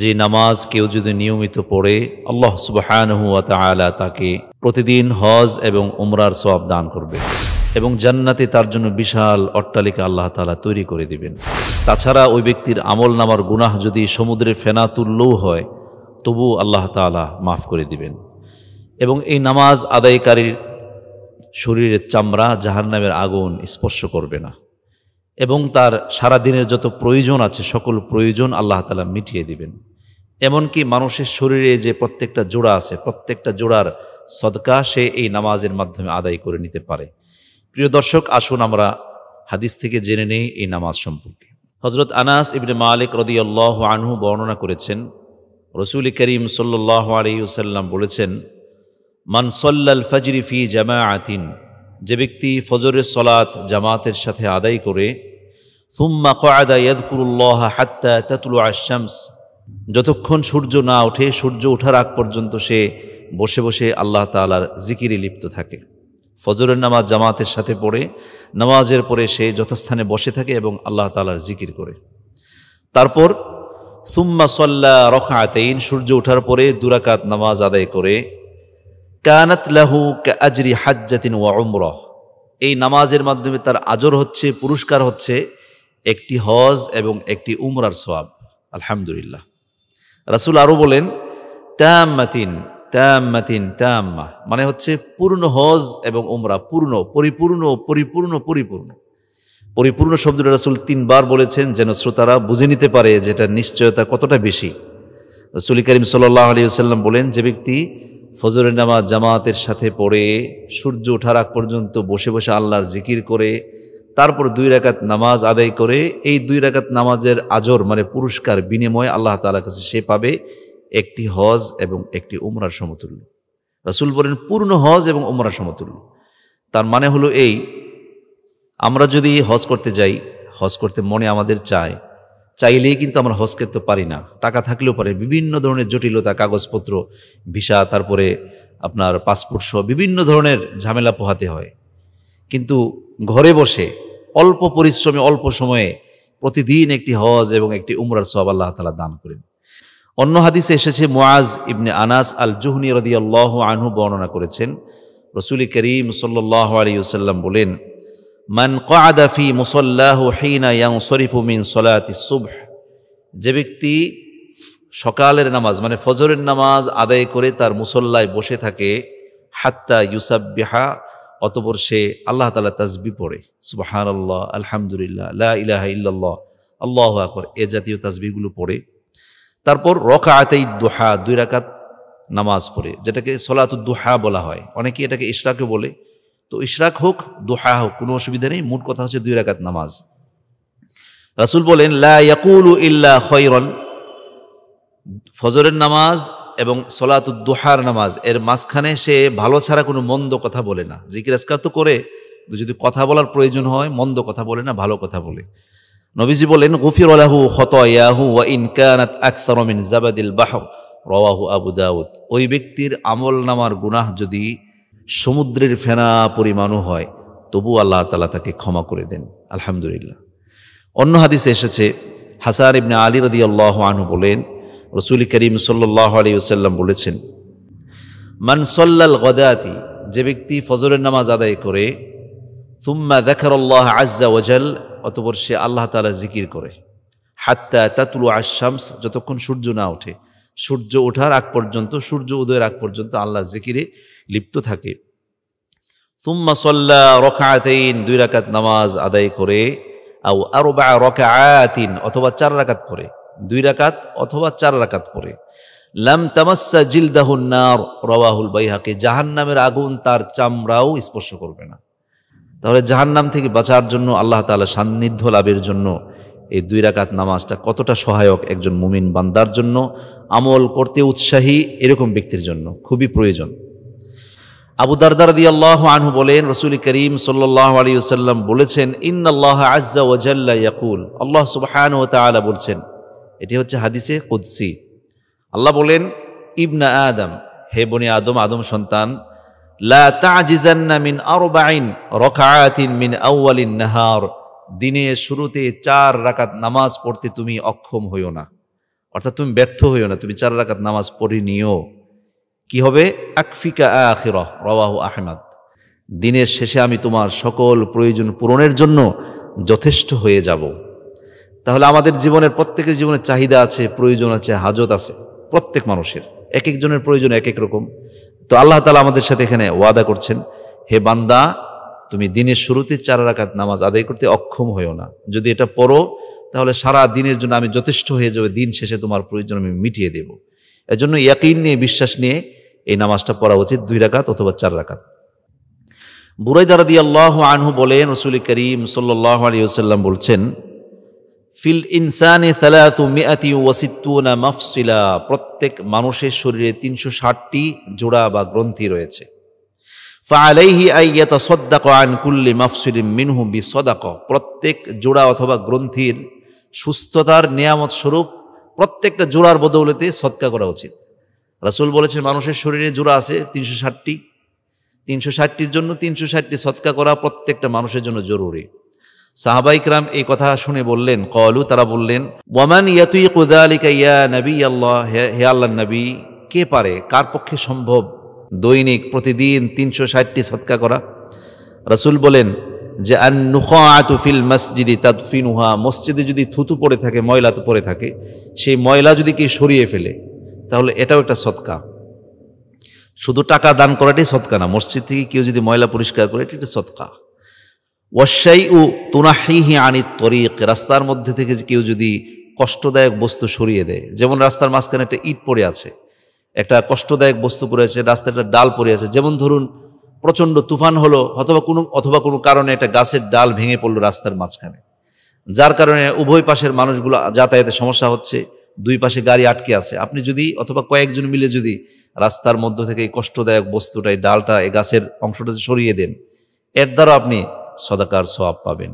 যে নামাজ কেউ যদি নিয়মিত পড়ে আল্লাহ সুবাহানহুয়া তালা তাকে প্রতিদিন হজ এবং উমরার সব দান করবে এবং জান্নাতে তার জন্য বিশাল অট্টালিকা আল্লাহ তালা তৈরি করে দিবেন তাছাড়া ওই ব্যক্তির আমল নামার গুনাহ যদি সমুদ্রে ফেনা তুললেও হয় তবু আল্লাহ তালা মাফ করে দিবেন এবং এই নামাজ আদায়কারীর শরীরের চামড়া জাহান্নামের আগুন স্পর্শ করবে না এবং তার সারা দিনের যত প্রয়োজন আছে সকল প্রয়োজন আল্লাহ তালা মিটিয়ে দিবেন এমনকি মানুষের শরীরে যে প্রত্যেকটা জোড়া আছে প্রত্যেকটা জোড়ার সদকা সে এই নামাজের মাধ্যমে আদায় করে নিতে পারে প্রিয় দর্শক আসুন আমরা হাদিস থেকে জেনে নেই এই নামাজ সম্পর্কে হজরত আনাস ইবনে মালিক রদিয়াল্লাহ আনহু বর্ণনা করেছেন রসুল করিম সল্লাহ আলিউসাল্লাম বলেছেন মানসল্লাল ফজরি ফি আতিন যে ব্যক্তি ফজরের সলাত জামাতের সাথে আদায় করে ثم قعد يذكر الله حتى تطلع الشمس যতক্ষণ সূর্য না ওঠে সূর্য ওঠার আগ পর্যন্ত সে বসে বসে আল্লাহ তালার জিকিরে লিপ্ত থাকে ফজরের নামাজ জামাতের সাথে পড়ে নামাজের পরে সে যথাস্থানে বসে থাকে এবং আল্লাহ তালার জিকির করে তারপর সুম্মা রখা আতেইন সূর্য ওঠার পরে দুরাকাত নামাজ আদায় করে কানাত লাহু আজরি হাজ্জাতিন ওয়া উমরহ এই নামাজের মাধ্যমে তার আজর হচ্ছে পুরস্কার হচ্ছে একটি হজ এবং একটি উমরার সোয়াব আলহামদুলিল্লাহ রাসুল আরও বলেন তাম্মাতিন তাম্মাতিন ত্যাম্মা মানে হচ্ছে পূর্ণ হজ এবং উমরা পূর্ণ পরিপূর্ণ পরিপূর্ণ পরিপূর্ণ পরিপূর্ণ শব্দটা রাসুল তিনবার বলেছেন যেন শ্রোতারা বুঝে নিতে পারে যেটা নিশ্চয়তা কতটা বেশি রসুল করিম সাল্লাহ সাল্লাম বলেন যে ব্যক্তি ফজরের নামাজ জামাতের সাথে পড়ে সূর্য ওঠার আগ পর্যন্ত বসে বসে আল্লাহর জিকির করে তারপর দুই রাকাত নামাজ আদায় করে এই দুই রাকাত নামাজের আজর মানে পুরস্কার বিনিময়ে আল্লাহ তালার কাছে সে পাবে একটি হজ এবং একটি উমরার সমতুল্য রাসুল বলেন পূর্ণ হজ এবং উমরার সমতুল্য তার মানে হলো এই আমরা যদি হজ করতে যাই হজ করতে মনে আমাদের চায় চাইলেই কিন্তু আমরা হজ করতে পারি না টাকা থাকলেও পারে বিভিন্ন ধরনের জটিলতা কাগজপত্র ভিসা তারপরে আপনার পাসপোর্ট সহ বিভিন্ন ধরনের ঝামেলা পোহাতে হয় কিন্তু ঘরে বসে অল্প পরিশ্রমে অল্প সময়ে প্রতিদিন একটি হজ এবং একটি উমরার সব আল্লাহ তালা দান করেন অন্য হাদিসে এসেছে মোয়াজ ইবনে আনাস আল জুহনি রদি আল্লাহ আনহু বর্ণনা করেছেন রসুল করিম সাল্লাহ আলিয়াল্লাম বলেন মান কাদাফি মুসল্লাহ হিনা ইয়াং শরীফু মিন সলাতি সুবহ যে ব্যক্তি সকালের নামাজ মানে ফজরের নামাজ আদায় করে তার মুসল্লায় বসে থাকে হাত্তা ইউসাব্বিহা অতপর সে আল্লাহ তালা তাজবি পড়ে সুবাহান আল্লাহ আলহামদুলিল্লাহ লা ইলাহ ইল্লাল্লাহ আল্লাহ আকর এ জাতীয় তাজবিগুলো পড়ে তারপর রকা রকাতেই দোহা দুই রাকাত নামাজ পড়ে যেটাকে সলাতুদ দুহা বলা হয় অনেকে এটাকে ইশরাকে বলে তো ইশরাক হোক দোহা হোক কোনো অসুবিধা নেই মোট কথা হচ্ছে দুই রাকাত নামাজ রাসুল বলেন লা ইয়াকুলু ইল্লা খৈরন ফজরের নামাজ এবং সলাতুদ্দোহার নামাজ এর মাঝখানে সে ভালো ছাড়া কোনো মন্দ কথা বলে না জিকির আজকার তো করে যদি কথা বলার প্রয়োজন হয় মন্দ কথা বলে না ভালো কথা বলে নবীজি বলেন গুফির আলাহু ইয়াহু ওয়া ইনকানাত আকসার মিন জাবাদিল বাহ রওয়াহু আবু দাউদ ওই ব্যক্তির আমল নামার গুনাহ যদি সমুদ্রের ফেনা পরিমাণও হয় তবু আল্লাহ তালা তাকে ক্ষমা করে দেন আলহামদুলিল্লাহ অন্য হাদিসে এসেছে হাসার ইবনে আলী রদি আল্লাহ আনহু বলেন রসুল করিম সাল্লাহ আলিউসাল্লাম বলেছেন মানসল্লাল গদায়াতি যে ব্যক্তি ফজরের নামাজ আদায় করে সুম্মা দেখার আল্লাহ আজ্জা ওজাল অতপর সে আল্লাহ তালা জিকির করে হাত্তা তাতুলু আশামস যতক্ষণ সূর্য না ওঠে সূর্য ওঠার আগ পর্যন্ত সূর্য উদয়ের আগ পর্যন্ত আল্লাহ জিকিরে লিপ্ত থাকে তুম্মা সল্লা রকায়াতেইন দুই রাকাত নামাজ আদায় করে আও আরো বা রকায়াতিন অথবা চার রাকাত করে দুই রাকাত অথবা চার রাকাত পরে লাম তামাসা জিলদাহুন নার রওয়াহুল বাইহাকে জাহান নামের আগুন তার চামড়াও স্পর্শ করবে না তাহলে জাহান নাম থেকে বাঁচার জন্য আল্লাহ তালা সান্নিধ্য লাভের জন্য এই দুই রাকাত নামাজটা কতটা সহায়ক একজন মুমিন বান্দার জন্য আমল করতে উৎসাহী এরকম ব্যক্তির জন্য খুবই প্রয়োজন আবু দারদার দি আল্লাহ আনহু বলেন রসুল করিম সাল্লাহ আলী সাল্লাম বলেছেন ইন্নআল্লাহ আজ্জা ওয়াজাল্লা ইয়াকুল আল্লাহ সুবাহান ও তালা বলছেন এটি হচ্ছে হাদিসে কুদ্সি আল্লাহ বলেন ইবনা আদম হে বনি আদম আদম সন্তান লা তাজিজান্না মিন আরবাইন রকাআতিন মিন আউয়ালিন নাহার দিনে শুরুতে চার রাকাত নামাজ পড়তে তুমি অক্ষম হইও না অর্থাৎ তুমি ব্যর্থ হইও না তুমি চার রাকাত নামাজ পড়ে নিও কি হবে আকফিকা আখির রবাহ আহমদ দিনের শেষে আমি তোমার সকল প্রয়োজন পূরণের জন্য যথেষ্ট হয়ে যাব তাহলে আমাদের জীবনের প্রত্যেকের জীবনের চাহিদা আছে প্রয়োজন আছে হাজত আছে প্রত্যেক মানুষের এক একজনের প্রয়োজন এক এক রকম তো আল্লাহ তালা আমাদের সাথে এখানে ওয়াদা করছেন হে বান্দা তুমি দিনের শুরুতে চার রাকাত নামাজ আদায় করতে অক্ষম হয়েও না যদি এটা পড়ো তাহলে সারা দিনের জন্য আমি যথেষ্ট হয়ে যাবে দিন শেষে তোমার প্রয়োজন আমি মিটিয়ে দেব এজন্য ইয়াকিন নিয়ে বিশ্বাস নিয়ে এই নামাজটা পড়া উচিত দুই রাকাত অথবা চার রাখাত বুরাইদারদি আল্লাহ আনহু বলেন রসুল করিম সাল্লাহ আলী বলছেন ফিল ইনসানে সালাতু মিয়াতি ওয়াসিত্তুনা মাফসিলা প্রত্যেক মানুষের শরীরে তিনশো ষাটটি জোড়া বা গ্রন্থি রয়েছে ফালাইহি আইয়াতা সদ্দাক আন কুল্লি মাফসিলিম মিনহু বি সদাক প্রত্যেক জোড়া অথবা গ্রন্থির সুস্থতার নিয়ামত স্বরূপ প্রত্যেকটা জোড়ার বদৌলতে সৎকা করা উচিত রাসুল বলেছেন মানুষের শরীরে জোড়া আছে তিনশো ষাটটি তিনশো ষাটটির জন্য তিনশো ষাটটি সৎকা করা প্রত্যেকটা মানুষের জন্য জরুরি সাহাবাইকরাম এই কথা শুনে বললেন কলু তারা বললেন ওমান ইয়াতুই কুদালিকা ইয়া নবী আল্লাহ হে আল্লাহ নবী কে পারে কার পক্ষে সম্ভব দৈনিক প্রতিদিন তিনশো ষাটটি সৎকা করা রসুল বলেন যে আন নুখাতুফিল মসজিদি তাদফিনুহা মসজিদে যদি থুতু পড়ে থাকে ময়লা তো পড়ে থাকে সেই ময়লা যদি কেউ সরিয়ে ফেলে তাহলে এটাও একটা সৎকা শুধু টাকা দান করাটাই সৎকা না মসজিদ থেকে কেউ যদি ময়লা পরিষ্কার করে এটা একটা সৎকা ওয়াশাই ও তোনাহিহি আনিত তরিক রাস্তার মধ্যে থেকে কেউ যদি কষ্টদায়ক বস্তু সরিয়ে দেয় যেমন রাস্তার মাঝখানে একটা ইট পড়ে আছে একটা কষ্টদায়ক বস্তু পড়ে আছে রাস্তায় একটা ডাল পড়ে আছে যেমন ধরুন প্রচণ্ড তুফান হলো অথবা কোনো অথবা কোনো কারণে একটা গাছের ডাল ভেঙে পড়লো রাস্তার মাঝখানে যার কারণে উভয় পাশের মানুষগুলো যাতায়াতে সমস্যা হচ্ছে দুই পাশে গাড়ি আটকে আছে আপনি যদি অথবা কয়েকজন মিলে যদি রাস্তার মধ্য থেকে এই কষ্টদায়ক বস্তুটা এই ডালটা এই গাছের অংশটা সরিয়ে দেন এর দ্বারা আপনি সদাকার সব পাবেন